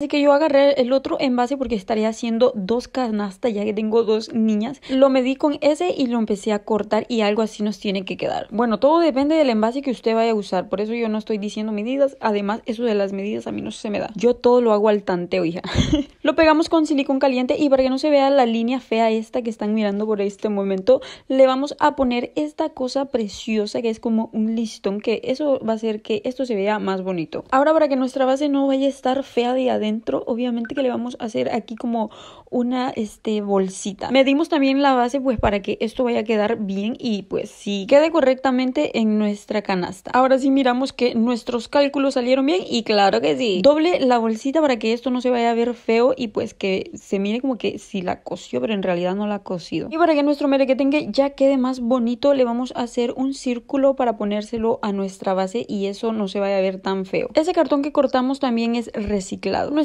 Así que yo agarré el otro envase porque estaría haciendo dos canastas ya que tengo dos niñas. Lo medí con ese y lo empecé a cortar y algo así nos tiene que quedar. Bueno, todo depende del envase que usted vaya a usar. Por eso yo no estoy diciendo medidas. Además, eso de las medidas a mí no se me da. Yo todo lo hago al tanteo, hija. lo pegamos con silicón caliente y para que no se vea la línea fea esta que están mirando por este momento, le vamos a poner esta cosa preciosa que es como un listón que eso va a hacer que esto se vea más bonito. Ahora para que nuestra base no vaya a estar fea de adentro obviamente que le vamos a hacer aquí como una este, bolsita. Medimos también la base pues para que esto vaya a quedar bien y pues sí quede correctamente en nuestra canasta. Ahora sí miramos que nuestros cálculos salieron bien y claro que sí. Doble la bolsita para que esto no se vaya a ver feo y pues que se mire como que si la coció pero en realidad no la ha cosido. Y para que nuestro tenga ya quede más bonito le vamos a hacer un círculo para ponérselo a nuestra base y eso no se vaya a ver tan feo. Ese cartón que cortamos también es reciclado.